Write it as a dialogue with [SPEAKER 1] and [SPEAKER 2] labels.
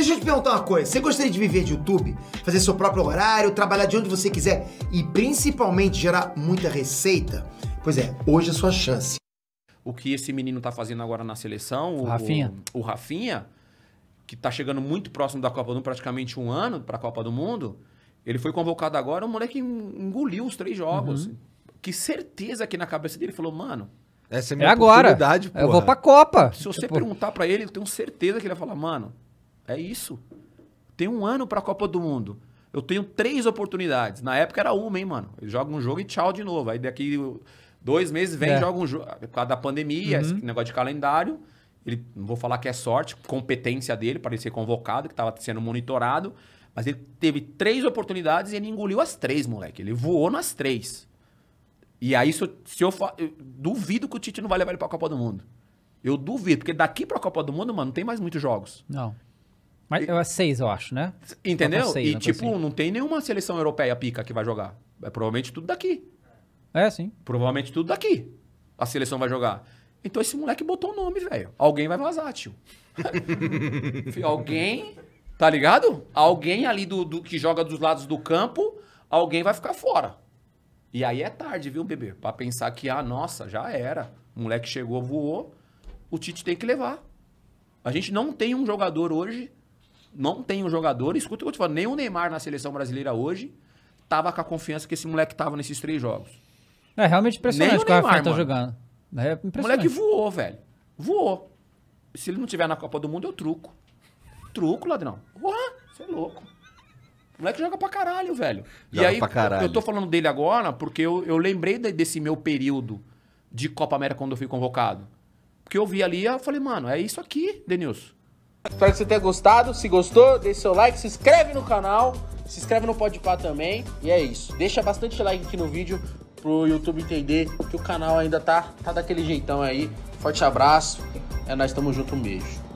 [SPEAKER 1] Deixa eu te perguntar uma coisa. Você gostaria de viver de YouTube? Fazer seu próprio horário, trabalhar de onde você quiser e principalmente gerar muita receita? Pois é, hoje é a sua chance. O que esse menino tá fazendo agora na seleção, o Rafinha, o, o Rafinha que tá chegando muito próximo da Copa do Mundo, praticamente um ano para a Copa do Mundo, ele foi convocado agora, um moleque engoliu os três jogos. Uhum. Que certeza que na cabeça dele falou, mano, essa é, é minha é agora. Eu vou pra Copa. Se você tipo... perguntar para ele, eu tenho certeza que ele vai falar, mano, é isso. Tem um ano para a Copa do Mundo. Eu tenho três oportunidades. Na época era uma, hein, mano. Ele joga um jogo e tchau de novo. Aí daqui dois meses vem, é. joga um jogo. Por causa da pandemia, uhum. esse negócio de calendário. Ele, não vou falar que é sorte, competência dele para ele ser convocado, que estava sendo monitorado. Mas ele teve três oportunidades e ele engoliu as três, moleque. Ele voou nas três. E aí, se eu, se eu, eu duvido que o Tite não vai levar ele para a Copa do Mundo. Eu duvido, porque daqui para a Copa do Mundo, mano, não tem mais muitos jogos. Não. Mas é seis, eu acho, né? Entendeu? Seis, e, né, tipo, assim. não tem nenhuma seleção europeia pica que vai jogar. É provavelmente tudo daqui. É, sim. Provavelmente tudo daqui. A seleção vai jogar. Então esse moleque botou o nome, velho. Alguém vai vazar, tio. alguém, tá ligado? Alguém ali do, do que joga dos lados do campo, alguém vai ficar fora. E aí é tarde, viu, bebê? Pra pensar que, ah, nossa, já era. O moleque chegou, voou. O Tite tem que levar. A gente não tem um jogador hoje não tem um jogador, escuta o que eu te falo, nem o Neymar na seleção brasileira hoje tava com a confiança que esse moleque tava nesses três jogos. É realmente impressionante o que o Neymar tá jogando. É o moleque voou, velho. Voou. Se ele não tiver na Copa do Mundo, eu truco. Truco, ladrão. Ué, você é louco. O moleque joga pra caralho, velho. Joga e aí, pra caralho. eu tô falando dele agora porque eu, eu lembrei desse meu período de Copa América quando eu fui convocado. Porque eu vi ali, eu falei, mano, é isso aqui, Denilson. Espero que você tenha gostado. Se gostou, deixe seu like, se inscreve no canal, se inscreve no Podpah também. E é isso. Deixa bastante like aqui no vídeo pro YouTube entender que o canal ainda tá, tá daquele jeitão aí. Forte abraço. É nós, tamo junto, um beijo.